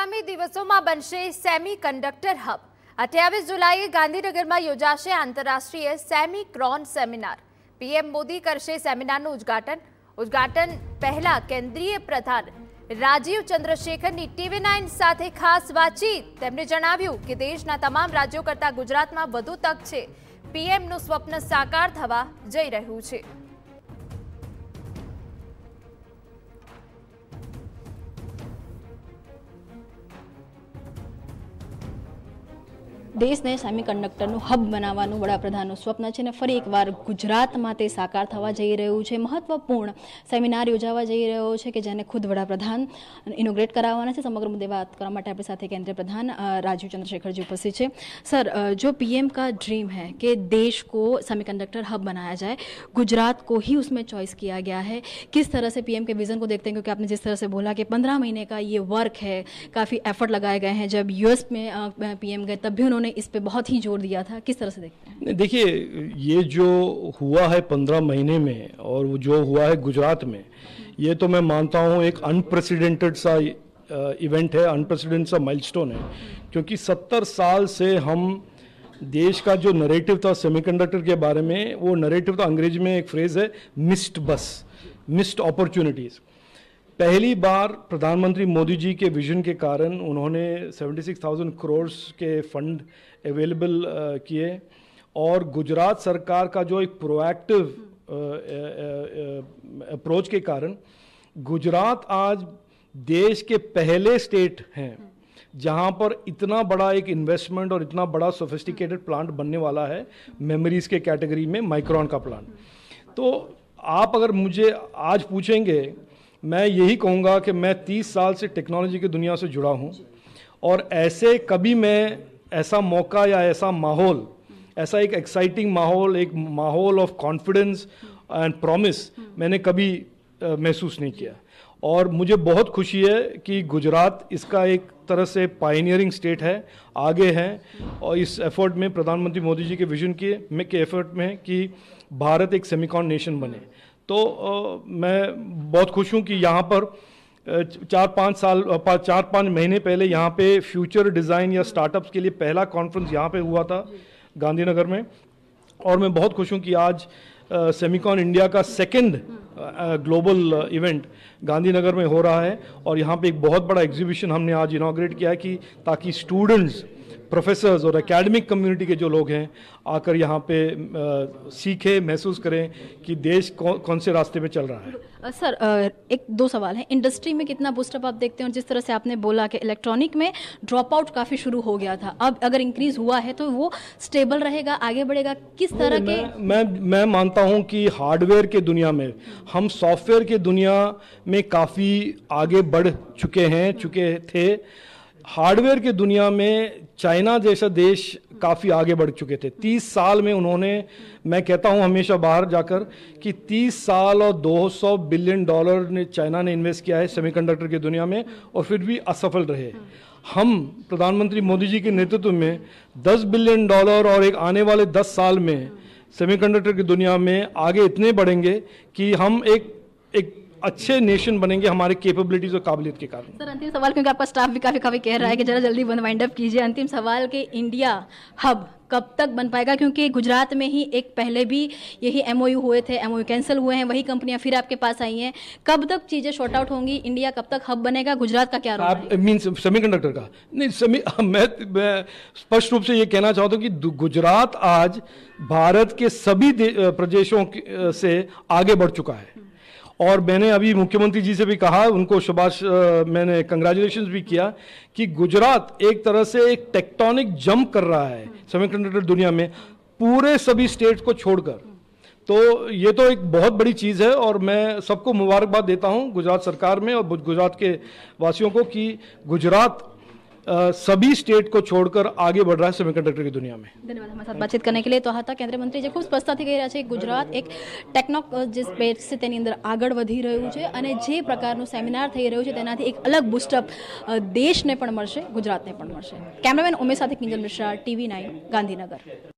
આમી દિવસોમાં બનશે semiconductor hub 28 જુલાઈ ગાંધીનગરમાં યોજાશે આંતરરાષ્ટ્રીય સેમિક્રોન સેમિનાર પીએમ મોદી કરશે સેમિનારનું ઉદ્ઘાટન ઉદ્ઘાટન પેલા કેન્દ્રીય પ્રધાન राजीव ચંદ્રશેખરની ટીવી 9 સાથે ખાસ વાતચીત તેમણે જણાવ્યું કે દેશના તમામ રાજ્યો કરતા ગુજરાતમાં વધુ તક છે પીએમનું સ્વપ્ન સાકાર થવા જઈ રહ્યું છે દેશને સેમિકન્ડક્ટર નો 허બ બનાવવાનો વડાપ્રધાનનો સ્વપ્ન છે અને ફરી એકવાર ગુજરાતમાં તે સાકાર થવા જઈ રહ્યું છે મહત્વપૂર્ણ સેમિનાર યોજવા જઈ રહ્યો છે કે જેને ખુદ વડાપ્રધાન ઇનોગ્રેટ કરાવવાના છે સમગ્ર મુદ્દે વાત કરવા માટે આપણે સાથે કેન્દ્ર પ્રધાન રાજુન્દ્ર શેખરજી ઉપસ્થિત છે સર જો PM કા ડ્રીમ હે કે દેશ કો સેમિકન્ડક્ટર 허બ બનાયા જાય ગુજરાત કો હી ઉસમે ચોઇસ કિયા ગયા હે કિસ તરહ સે PM કે વિઝન કો દેખતે હૈ કે જો આપને જે તરહ સે બોલા કે 15 મહિને કા યે વર્ક હે કાફી એફર્ટ લગાえ ગયે હે જબ યુએસ મે PM ગય તબ હી उन्होंने इस पर बहुत ही जोर दिया था किस तरह से देखते हैं देखिए ये जो हुआ है पंद्रह महीने में और जो हुआ है गुजरात में ये तो मैं मानता हूँ एक अनप्रेसिडेंटेड सा इवेंट है अनप्रेसिडेंट सा माइलस्टोन है क्योंकि सत्तर साल से हम देश का जो नरेटिव था सेमीकंडक्टर के बारे में वो नरेटिव था अंग्रेजी में एक फ्रेज़ है मिस्ड बस मिस्ड अपॉर्चुनिटीज़ पहली बार प्रधानमंत्री मोदी जी के विजन के कारण उन्होंने 76,000 करोड़ के फंड अवेलेबल uh, किए और गुजरात सरकार का जो एक प्रोएक्टिव अप्रोच uh, uh, के कारण गुजरात आज देश के पहले स्टेट हैं जहां पर इतना बड़ा एक इन्वेस्टमेंट और इतना बड़ा सोफिस्टिकेटेड प्लांट बनने वाला है मेमोरीज के कैटेगरी में माइक्रॉन का प्लांट तो आप अगर मुझे आज पूछेंगे मैं यही कहूँगा कि मैं 30 साल से टेक्नोलॉजी की दुनिया से जुड़ा हूँ और ऐसे कभी मैं ऐसा मौका या ऐसा माहौल ऐसा एक एक्साइटिंग माहौल एक माहौल ऑफ कॉन्फिडेंस एंड प्रॉमिस मैंने कभी महसूस नहीं किया और मुझे बहुत खुशी है कि गुजरात इसका एक तरह से पाइनियरिंग स्टेट है आगे है और इस एफर्ट में प्रधानमंत्री मोदी जी के विजन के में के एफर्ट में कि भारत एक सेमिकॉन नेशन बने तो मैं बहुत खुश हूँ कि यहाँ पर चार पाँच साल पा, चार पाँच महीने पहले यहाँ पे फ्यूचर डिज़ाइन या स्टार्टअप्स के लिए पहला कॉन्फ्रेंस यहाँ पे हुआ था गांधीनगर में और मैं बहुत खुश हूँ कि आज सेमिकॉन इंडिया का सेकंड ग्लोबल इवेंट गांधीनगर में हो रहा है और यहाँ पे एक बहुत बड़ा एग्जीबिशन हमने आज इनाग्रेट किया है कि ताकि स्टूडेंट्स प्रोफेसर्स और एकेडमिक कम्युनिटी के जो लोग हैं आकर यहाँ पे आ, सीखे महसूस करें कि देश कौ, कौन से रास्ते में चल रहा है सर एक दो सवाल है इंडस्ट्री में कितना बुस्टअप आप देखते हैं और जिस तरह से आपने बोला कि इलेक्ट्रॉनिक में ड्रॉप आउट काफ़ी शुरू हो गया था अब अगर इंक्रीज हुआ है तो वो स्टेबल रहेगा आगे बढ़ेगा किस तरह के मैं, मैं मानता हूँ कि हार्डवेयर के दुनिया में हम सॉफ्टवेयर के दुनिया में काफ़ी आगे बढ़ चुके हैं चुके थे हार्डवेयर की दुनिया में चाइना जैसा देश काफ़ी आगे बढ़ चुके थे तीस साल में उन्होंने मैं कहता हूं हमेशा बाहर जाकर कि तीस साल और 200 बिलियन डॉलर ने चाइना ने इन्वेस्ट किया है सेमीकंडक्टर की दुनिया में और फिर भी असफल रहे हम प्रधानमंत्री मोदी जी के नेतृत्व में 10 बिलियन डॉलर और एक आने वाले 10 साल में सेमीकंडक्टर की दुनिया में आगे इतने बढ़ेंगे कि हम एक एक अच्छे नेशन बनेंगे हमारे कैपेबिलिटीज और काबिलियत के कारण सर अंतिम सवाल क्योंकि आपका स्टाफ भी काफी काफी कह रहा है कि जरा जल्दी वाइंड अप कीजिए अंतिम सवाल के इंडिया हब कब तक बन पाएगा क्योंकि गुजरात में ही एक पहले भी यही एम हुए थे एम कैंसिल हुए हैं वही कंपनियां फिर आपके पास आई हैं कब तक चीज़ें शॉर्ट आउट होंगी इंडिया कब तक हब बनेगा गुजरात का क्या आप मीन सेमी कंडक्टर का नहीं समी मैं, मैं स्पष्ट रूप से ये कहना चाहता हूँ कि गुजरात आज भारत के सभी प्रदेशों से आगे बढ़ चुका है और मैंने अभी मुख्यमंत्री जी से भी कहा उनको सुभाष मैंने कंग्रेचुलेशन भी किया कि गुजरात एक तरह से एक टेक्टोनिक जंप कर रहा है सेमीकंडक्टर दुनिया में पूरे सभी स्टेट को छोड़कर तो ये तो एक बहुत बड़ी चीज़ है और मैं सबको मुबारकबाद देता हूँ गुजरात सरकार में और गुजरात के वासियों को कि गुजरात सभी स्टेट को छोड़कर आगे बढ़ रहा है सेमीकंडक्टर की दुनिया में धन्यवाद हमारे साथ बातचीत કરને કે લે તો હતા કેન્દ્રીય મંત્રી જે ખૂબ સ્પષ્ટતાથી કહી રહ્યા છે કે ગુજરાત એક ટેકનોલોજી સ્પેસ છે તેની અંદર આગળ વધી રહ્યું છે અને જે પ્રકારનું સેમિનાર થઈ રહ્યું છે તેનાથી એક અલગ બુસ્ટઅપ દેશને પણ મળશે ગુજરાતને પણ મળશે કેમેરામેન ઉમેશ સાથે કિંજલ મિશ્રા ટીવી નાઇન ગાંધીનગર